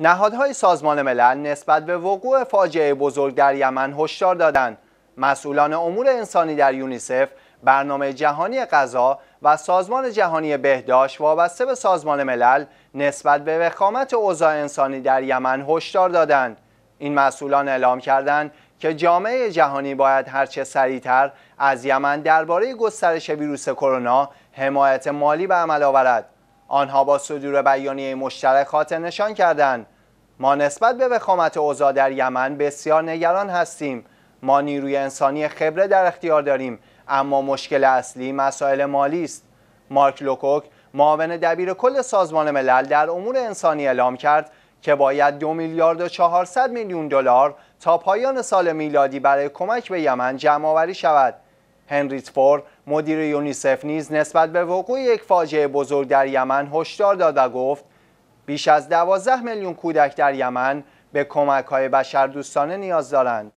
نهادهای سازمان ملل نسبت به وقوع فاجعه بزرگ در یمن هشدار دادند. مسئولان امور انسانی در یونیسف، برنامه جهانی غذا و سازمان جهانی بهداشت وابسته به سازمان ملل نسبت به وخامت اوضاع انسانی در یمن هشدار دادند. این مسئولان اعلام کردند که جامعه جهانی باید هرچه سریعتر از یمن درباره گسترش ویروس کرونا حمایت مالی به عمل آورد. آنها با صدور بیانیه مشترک خاطر نشان کردند ما نسبت به وخامت اوضاع در یمن بسیار نگران هستیم ما نیروی انسانی خبره در اختیار داریم اما مشکل اصلی مسائل مالی است مارک لوکوک معاون دبیر کل سازمان ملل در امور انسانی اعلام کرد که باید دو میلیارد و 400 میلیون دلار تا پایان سال میلادی برای کمک به یمن جمع آوری شود هنریت فور مدیر یونیسف نیز نسبت به وقوع یک فاجعه بزرگ در یمن هشدار داد و گفت بیش از 12 میلیون کودک در یمن به کمک های دوستانه نیاز دارند